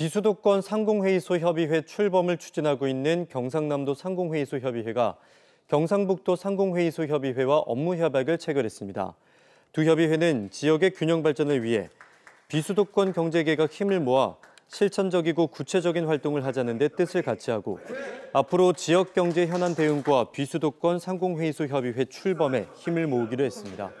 비수도권 상공회의소 협의회 출범을 추진하고 있는 경상남도 상공회의소 협의회가 경상북도 상공회의소 협의회와 업무 협약을 체결했습니다. 두 협의회는 지역의 균형 발전을 위해 비수도권 경제개각 힘을 모아 실천적이고 구체적인 활동을 하자는 데 뜻을 같이 하고 앞으로 지역 경제 현안 대응과 비수도권 상공회의소 협의회 출범에 힘을 모으기로 했습니다.